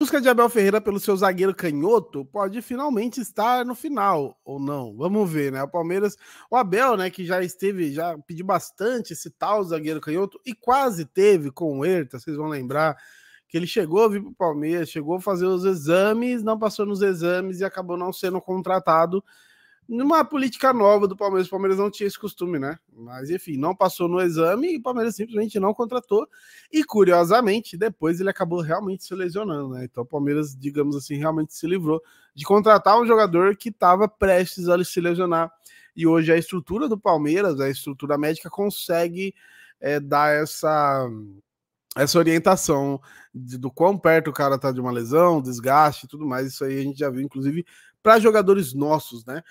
busca de Abel Ferreira pelo seu zagueiro canhoto pode finalmente estar no final, ou não? Vamos ver, né? O Palmeiras, o Abel, né, que já esteve, já pediu bastante esse tal zagueiro canhoto e quase teve com o Herta, vocês vão lembrar que ele chegou a vir para o Palmeiras, chegou a fazer os exames, não passou nos exames e acabou não sendo contratado numa política nova do Palmeiras. O Palmeiras não tinha esse costume, né? Mas enfim, não passou no exame e o Palmeiras simplesmente não contratou. E curiosamente, depois ele acabou realmente se lesionando, né? Então o Palmeiras, digamos assim, realmente se livrou de contratar um jogador que estava prestes a se lesionar. E hoje a estrutura do Palmeiras, a estrutura médica, consegue é, dar essa essa orientação de, do quão perto o cara tá de uma lesão, desgaste e tudo mais, isso aí a gente já viu, inclusive, para jogadores nossos, né?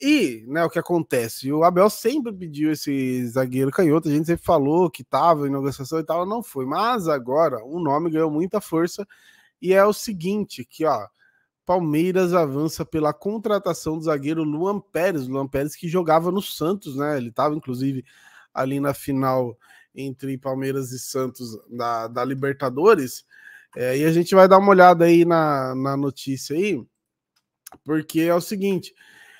E, né, o que acontece? O Abel sempre pediu esse zagueiro canhoto, a gente sempre falou que estava em negociação e tal, não foi. Mas agora o nome ganhou muita força e é o seguinte, que ó, Palmeiras avança pela contratação do zagueiro Luan Pérez, Luan Pérez que jogava no Santos, né? Ele estava inclusive ali na final entre Palmeiras e Santos da, da Libertadores. É, e a gente vai dar uma olhada aí na, na notícia aí, porque é o seguinte,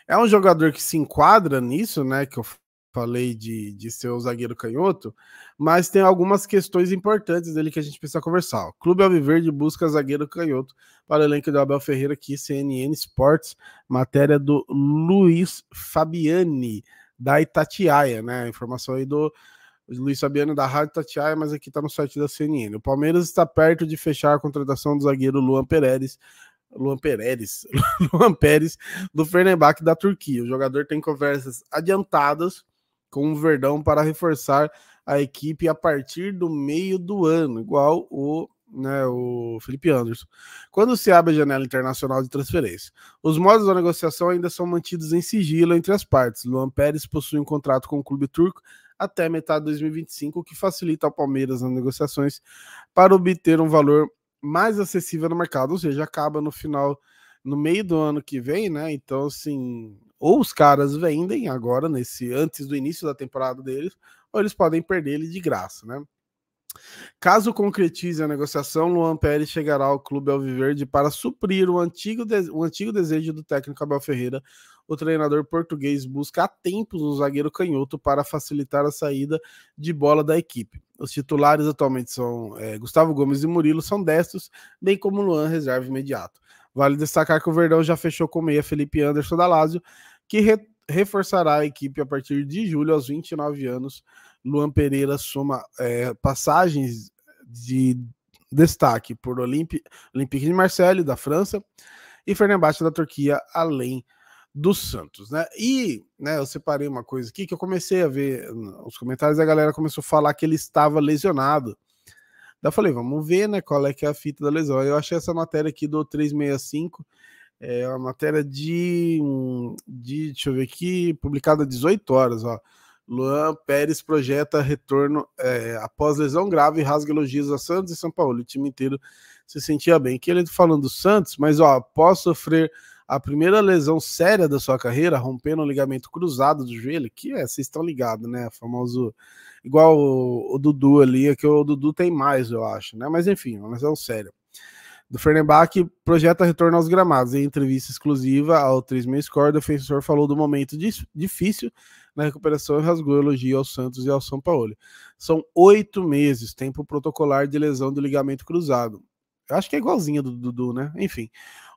é um jogador que se enquadra nisso, né? Que eu falei de, de ser o zagueiro canhoto, mas tem algumas questões importantes dele que a gente precisa conversar. O Clube Alviverde busca zagueiro canhoto para o elenco do Abel Ferreira aqui, CNN Sports, matéria do Luiz Fabiani, da Itatiaia, né? Informação aí do Luiz Fabiano da Rádio Tatiaia, mas aqui está no site da CNN. O Palmeiras está perto de fechar a contratação do zagueiro Luan Pérez Luan Pérez, Luan Pérez do Fenerbahçe da Turquia. O jogador tem conversas adiantadas com o Verdão para reforçar a equipe a partir do meio do ano, igual o, né, o Felipe Anderson. Quando se abre a janela internacional de transferência, os modos da negociação ainda são mantidos em sigilo entre as partes. Luan Pérez possui um contrato com o clube turco até metade de 2025, o que facilita ao Palmeiras nas negociações para obter um valor mais acessível no mercado, ou seja, acaba no final, no meio do ano que vem, né? Então, assim, ou os caras vendem agora, nesse antes do início da temporada deles, ou eles podem perder ele de graça, né? Caso concretize a negociação, Luan Pérez chegará ao clube Alviverde para suprir o antigo, o antigo desejo do técnico Abel Ferreira. O treinador português busca há tempos um zagueiro canhoto para facilitar a saída de bola da equipe. Os titulares atualmente são é, Gustavo Gomes e Murilo, são destros, bem como Luan, reserva imediato. Vale destacar que o Verdão já fechou com meia Felipe Anderson da Lazio, que re reforçará a equipe a partir de julho aos 29 anos Luan Pereira soma é, passagens de destaque por Olympi Olympique de Marseille, da França, e Fenerbahçe da Turquia, além do Santos, né? E, né, eu separei uma coisa aqui que eu comecei a ver os comentários, a galera começou a falar que ele estava lesionado. Daí eu falei, vamos ver, né, qual é que é a fita da lesão. Eu achei essa matéria aqui do 365, é uma matéria de, de deixa eu ver aqui, publicada 18 horas, ó. Luan Pérez projeta retorno é, após lesão grave e rasga elogios a Santos e São Paulo. O time inteiro se sentia bem. Que ele falando do Santos, mas ó, após sofrer a primeira lesão séria da sua carreira, rompendo o ligamento cruzado do joelho, que é, vocês estão ligados, né? Famoso. Igual o, o Dudu ali, é que o Dudu tem mais, eu acho, né? Mas enfim, uma lesão séria do Fernenbach projeta retorno aos gramados. Em entrevista exclusiva ao 3 Score, o defensor falou do momento difícil na recuperação e rasgou elogio ao Santos e ao São Paulo. São oito meses, tempo protocolar de lesão do ligamento cruzado. Eu acho que é igualzinha do Dudu, né? Enfim.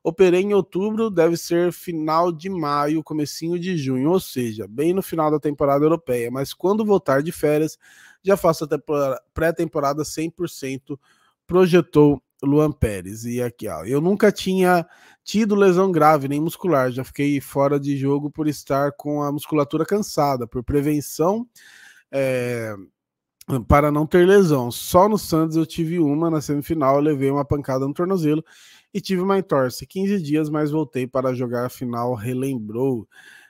Operei em outubro, deve ser final de maio, comecinho de junho, ou seja, bem no final da temporada europeia. Mas quando voltar de férias, já faço a pré-temporada 100%, projetou Luan Pérez. E aqui, ó. Eu nunca tinha tido lesão grave, nem muscular. Já fiquei fora de jogo por estar com a musculatura cansada, por prevenção. É, para não ter lesão. Só no Santos eu tive uma na semifinal, eu levei uma pancada no tornozelo e tive uma entorse. 15 dias, mas voltei para jogar a final, relembrou.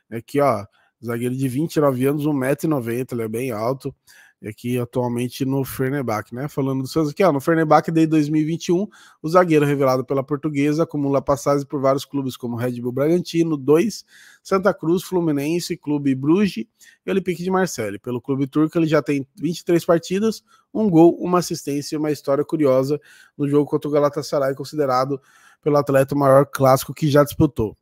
Aqui, ó, zagueiro de 29 anos, 1,90m, ele é bem alto e aqui atualmente no Fernebach, né? Falando dos seus aqui, ó, no Fernebach desde 2021, o zagueiro revelado pela portuguesa acumula passagens por vários clubes como Red Bull Bragantino 2, Santa Cruz, Fluminense, Clube Bruges e Olympique de Marseille. Pelo clube turco ele já tem 23 partidas, um gol, uma assistência e uma história curiosa no jogo contra o Galatasaray, considerado pelo atleta o maior clássico que já disputou.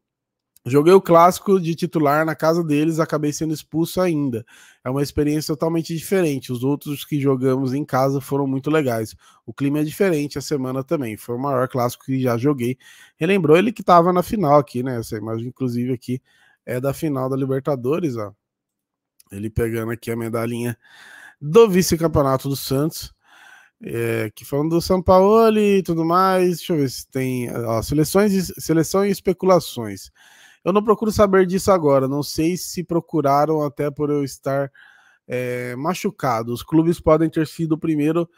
Joguei o clássico de titular na casa deles, acabei sendo expulso ainda. É uma experiência totalmente diferente. Os outros que jogamos em casa foram muito legais. O clima é diferente a semana também. Foi o maior clássico que já joguei. Relembrou ele que estava na final aqui, né? Essa imagem, inclusive, aqui é da final da Libertadores, ó. Ele pegando aqui a medalhinha do vice-campeonato do Santos. É, que falando do São Paulo e tudo mais. Deixa eu ver se tem. Ó, seleções, seleção e especulações. Eu não procuro saber disso agora. Não sei se procuraram até por eu estar é, machucado. Os clubes podem ter sido o primeiro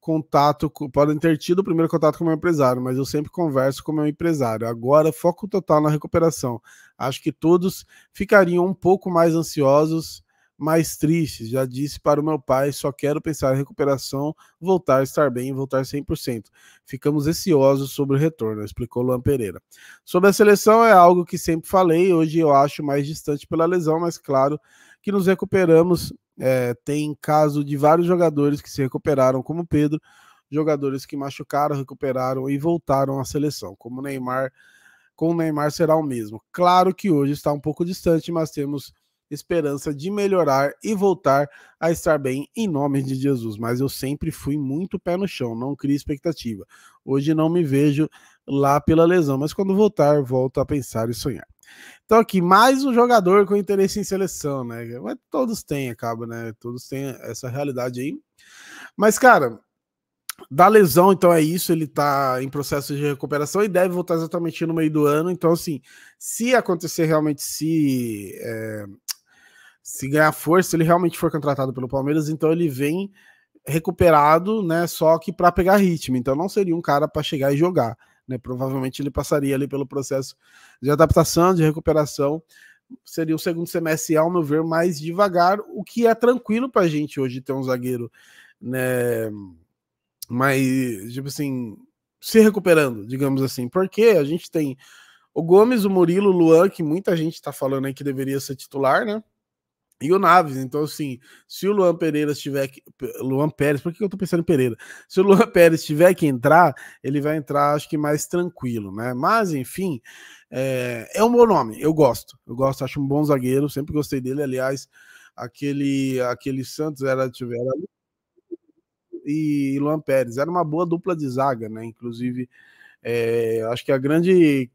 contato, podem ter tido o primeiro contato com o meu empresário, mas eu sempre converso com o meu empresário. Agora, foco total na recuperação. Acho que todos ficariam um pouco mais ansiosos mais tristes. Já disse para o meu pai, só quero pensar em recuperação, voltar a estar bem e voltar 100%. Ficamos ansiosos sobre o retorno, explicou Luan Pereira. Sobre a seleção é algo que sempre falei, hoje eu acho mais distante pela lesão, mas claro que nos recuperamos. É, tem caso de vários jogadores que se recuperaram, como Pedro, jogadores que machucaram, recuperaram e voltaram à seleção, como Neymar, com o Neymar será o mesmo. Claro que hoje está um pouco distante, mas temos esperança de melhorar e voltar a estar bem em nome de Jesus. Mas eu sempre fui muito pé no chão, não crio expectativa. Hoje não me vejo lá pela lesão, mas quando voltar, volto a pensar e sonhar. Então aqui, mais um jogador com interesse em seleção, né? Mas todos têm, acaba, né? Todos têm essa realidade aí. Mas, cara, da lesão, então é isso. Ele tá em processo de recuperação e deve voltar exatamente no meio do ano. Então, assim, se acontecer realmente, se é, se ganhar força, ele realmente for contratado pelo Palmeiras, então ele vem recuperado, né? Só que para pegar ritmo. Então não seria um cara para chegar e jogar, né? Provavelmente ele passaria ali pelo processo de adaptação, de recuperação. Seria o segundo semestre, ao meu ver, mais devagar, o que é tranquilo para a gente hoje ter um zagueiro, né? Mas, tipo assim, se recuperando, digamos assim, porque a gente tem o Gomes, o Murilo, o Luan, que muita gente está falando aí que deveria ser titular, né? e o Naves. Então, assim, se o Luan Pereira estiver. Luan Pérez, por que eu tô pensando em Pereira? Se o Luan Pérez tiver que entrar, ele vai entrar, acho que mais tranquilo, né? Mas, enfim, é, é um bom nome. Eu gosto. Eu gosto, acho um bom zagueiro. Sempre gostei dele. Aliás, aquele, aquele Santos era. Tiver, e Luan Pérez. Era uma boa dupla de zaga, né? Inclusive, é, acho que a grande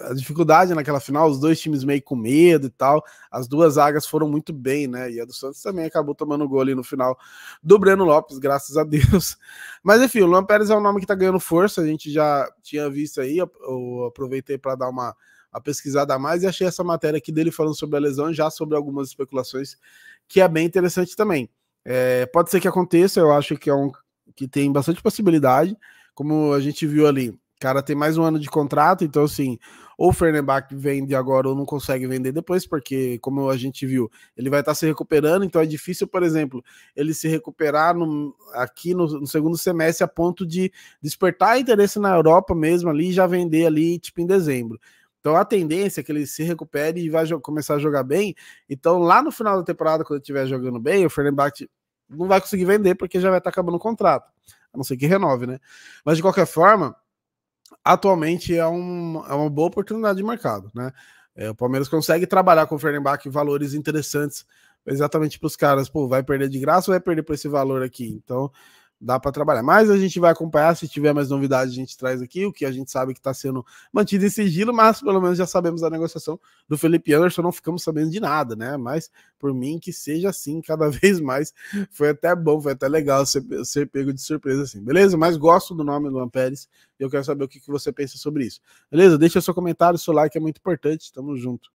a dificuldade naquela final, os dois times meio com medo e tal. As duas zagas foram muito bem, né? E a do Santos também acabou tomando gol ali no final do Breno Lopes, graças a Deus. Mas enfim, o Luan Pérez é um nome que tá ganhando força, a gente já tinha visto aí, eu aproveitei para dar uma, uma pesquisada a mais e achei essa matéria aqui dele falando sobre a lesão, já sobre algumas especulações, que é bem interessante também. É, pode ser que aconteça, eu acho que é um que tem bastante possibilidade, como a gente viu ali cara tem mais um ano de contrato, então assim, ou o Fernebach vende agora ou não consegue vender depois, porque, como a gente viu, ele vai estar tá se recuperando, então é difícil, por exemplo, ele se recuperar no, aqui no, no, segundo semestre a ponto de despertar interesse na Europa mesmo ali e já vender ali, tipo, em dezembro. Então a tendência é que ele se recupere e vai começar a jogar bem. Então, lá no final da temporada, quando ele estiver jogando bem, o Fernebach não vai conseguir vender porque já vai estar tá acabando o contrato. A não ser que renove, né? Mas de qualquer forma, atualmente é, um, é uma boa oportunidade de mercado, né? É, o Palmeiras consegue trabalhar com o Fernandes valores interessantes exatamente para os caras, pô, vai perder de graça ou vai perder por esse valor aqui? Então, dá para trabalhar. Mas a gente vai acompanhar, se tiver mais novidades, a gente traz aqui, o que a gente sabe que está sendo mantido em sigilo, mas pelo menos já sabemos da negociação do Felipe Anderson, não ficamos sabendo de nada, né? Mas por mim que seja assim cada vez mais. Foi até bom, foi até legal ser, ser pego de surpresa assim, beleza? Mas gosto do nome do Luan Pérez e eu quero saber o que, que você pensa sobre isso. Beleza? Deixa seu comentário, seu like é muito importante. Tamo junto.